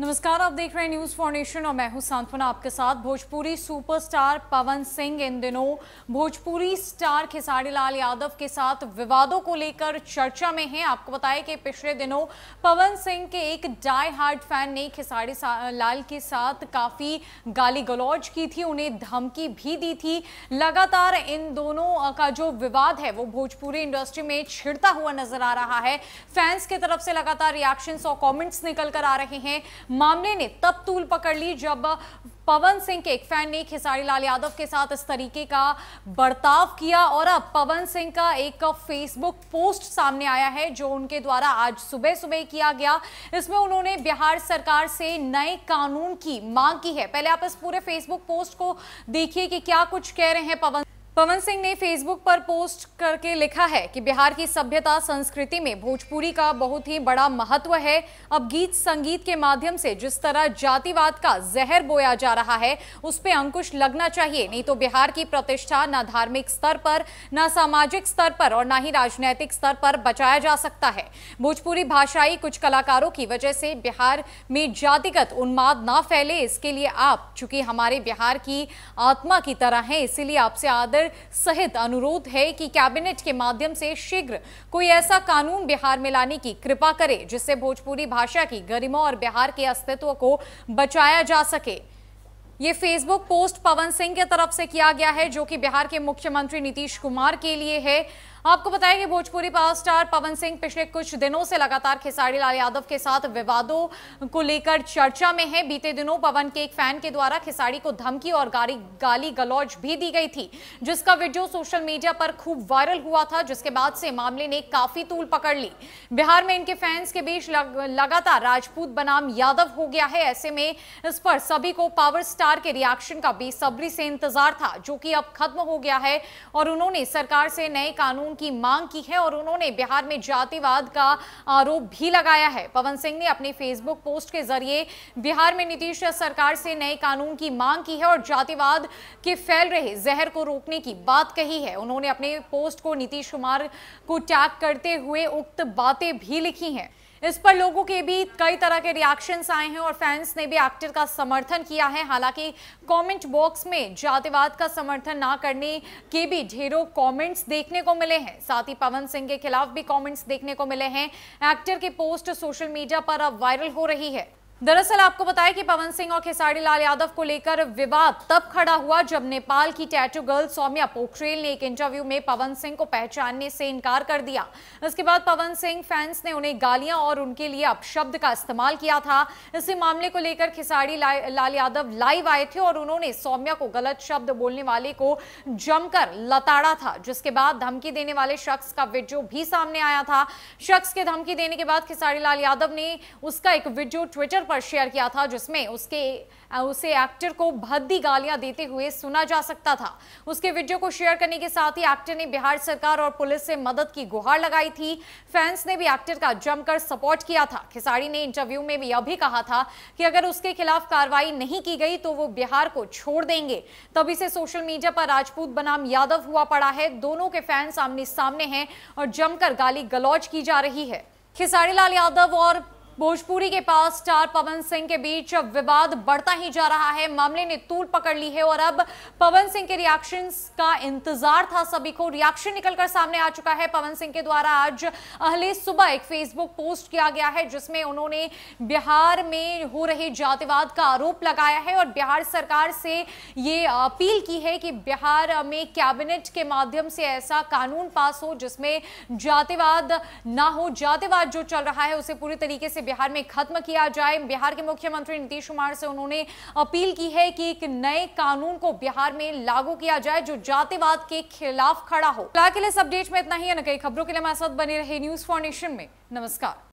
नमस्कार आप देख रहे हैं न्यूज फाउंडेशन और मैं हूं सांत्वना आपके साथ भोजपुरी सुपरस्टार पवन सिंह इन दिनों भोजपुरी स्टार खेसारी लाल यादव के साथ विवादों को लेकर चर्चा में हैं आपको बताएं कि पिछले दिनों पवन सिंह के एक डाई हार्ट फैन ने खेसारी लाल के साथ काफ़ी गाली गलौज की थी उन्हें धमकी भी दी थी लगातार इन दोनों का जो विवाद है वो भोजपुरी इंडस्ट्री में छिड़ता हुआ नजर आ रहा है फैंस की तरफ से लगातार रिएक्शंस और कॉमेंट्स निकल कर आ रहे हैं मामले ने तब तूल पकड़ ली जब पवन सिंह के एक फैन ने खेसारी लाल यादव के साथ इस तरीके का बर्ताव किया और अब पवन सिंह का एक फेसबुक पोस्ट सामने आया है जो उनके द्वारा आज सुबह सुबह किया गया इसमें उन्होंने बिहार सरकार से नए कानून की मांग की है पहले आप इस पूरे फेसबुक पोस्ट को देखिए कि क्या कुछ कह रहे हैं पवन पवन सिंह ने फेसबुक पर पोस्ट करके लिखा है कि बिहार की सभ्यता संस्कृति में भोजपुरी का बहुत ही बड़ा महत्व है अब गीत संगीत के माध्यम से जिस तरह जातिवाद का जहर बोया जा रहा है उस पर अंकुश लगना चाहिए नहीं तो बिहार की प्रतिष्ठा न धार्मिक स्तर पर न सामाजिक स्तर पर और न ही राजनैतिक स्तर पर बचाया जा सकता है भोजपुरी भाषाई कुछ कलाकारों की वजह से बिहार में जातिगत उन्माद ना फैले इसके लिए आप चूंकि हमारे बिहार की आत्मा की तरह है इसीलिए आपसे आदर सहित अनुरोध है कि कैबिनेट के माध्यम से शीघ्र कोई ऐसा कानून बिहार में लाने की कृपा करे जिससे भोजपुरी भाषा की गरिमा और बिहार के अस्तित्व को बचाया जा सके ये फेसबुक पोस्ट पवन सिंह के तरफ से किया गया है जो कि बिहार के मुख्यमंत्री नीतीश कुमार के लिए है आपको बताएं कि भोजपुरी पावर स्टार पवन सिंह पिछले कुछ दिनों से लगातार खेसारी लाल यादव के साथ विवादों को लेकर चर्चा में है बीते दिनों पवन के एक फैन के द्वारा खेसारी को धमकी और गाली, गाली गलौज भी दी गई थी जिसका वीडियो सोशल मीडिया पर खूब वायरल हुआ था जिसके बाद से मामले ने काफी तूल पकड़ ली बिहार में इनके फैंस के बीच लग, लगातार राजपूत बनाम यादव हो गया है ऐसे में इस पर सभी को पावर स्टार के रिएक्शन का बेसब्री से इंतजार था जो कि अब खत्म हो गया है और उन्होंने सरकार से नए कानून उनकी मांग की है और उन्होंने बिहार में जातिवाद का आरोप भी लगाया है पवन सिंह ने अपने फेसबुक पोस्ट के जरिए बिहार में नीतीश सरकार से नए कानून की मांग की है और जातिवाद के फैल रहे जहर को रोकने की बात कही है उन्होंने अपने पोस्ट को नीतीश कुमार को टैग करते हुए उक्त बातें भी लिखी हैं इस पर लोगों के भी कई तरह के रिएक्शंस आए हैं और फैंस ने भी एक्टर का समर्थन किया है हालांकि कमेंट बॉक्स में जातिवाद का समर्थन ना करने के भी ढेरों कमेंट्स देखने को मिले हैं साथ ही पवन सिंह के खिलाफ भी कमेंट्स देखने को मिले हैं एक्टर की पोस्ट सोशल मीडिया पर अब वायरल हो रही है दरअसल आपको बताया कि पवन सिंह और खेसारी लाल यादव को लेकर विवाद तब खड़ा हुआ जब नेपाल की टैटू गर्ल सौम्या पोखरेल ने एक इंटरव्यू में पवन सिंह को पहचानने से इनकार कर दिया इसके बाद पवन सिंह फैंस ने उन्हें गालियां और उनके लिए अपशब्द का इस्तेमाल किया था इसी मामले को लेकर खेसारी ला, लाल यादव लाइव आए थे और उन्होंने सौम्या को गलत शब्द बोलने वाले को जमकर लताड़ा था जिसके बाद धमकी देने वाले शख्स का वीडियो भी सामने आया था शख्स के धमकी देने के बाद खेसारी लाल यादव ने उसका एक वीडियो ट्विटर पर शेयर किया था जिसमें उसके उसे एक्टर को भद्दी गालियां देते हुए सुना जा सकता था उसके वीडियो को शेयर करने के साथ ही एक्टर ने बिहार सरकार और पुलिस से मदद की गुहार लगाई थी फैंस ने भी एक्टर का जमकर सपोर्ट किया था खिसाड़ी ने इंटरव्यू में भी यह भी कहा था कि अगर उसके खिलाफ कार्रवाई नहीं की गई तो वो बिहार को छोड़ देंगे तभी से सोशल मीडिया पर राजपूत बनाम यादव हुआ पड़ा है दोनों के फैंस आमने सामने हैं और जमकर गाली गलौज की जा रही है लाल यादव और भोजपुरी के पास स्टार पवन सिंह के बीच विवाद बढ़ता ही जा रहा है मामले ने तूल पकड़ ली है और अब पवन सिंह के रिएक्शन का इंतजार था सभी को रिएक्शन निकलकर सामने आ चुका है पवन सिंह के द्वारा आज अहले सुबह एक फेसबुक पोस्ट किया गया है जिसमें उन्होंने बिहार में हो रहे जातिवाद का आरोप लगाया है और बिहार सरकार से ये अपील की है कि बिहार में कैबिनेट के माध्यम से ऐसा कानून पास हो जिसमें जातिवाद ना हो जातिवाद जो चल रहा है उसे पूरी तरीके से बिहार में खत्म किया जाए बिहार के मुख्यमंत्री नीतीश कुमार से उन्होंने अपील की है कि एक नए कानून को बिहार में लागू किया जाए जो जातिवाद के खिलाफ खड़ा हो फिलहाल के लिए इस अपडेट में इतना ही है न कई खबरों के लिए हमारे साथ बने रहे न्यूज फॉर नेशन में नमस्कार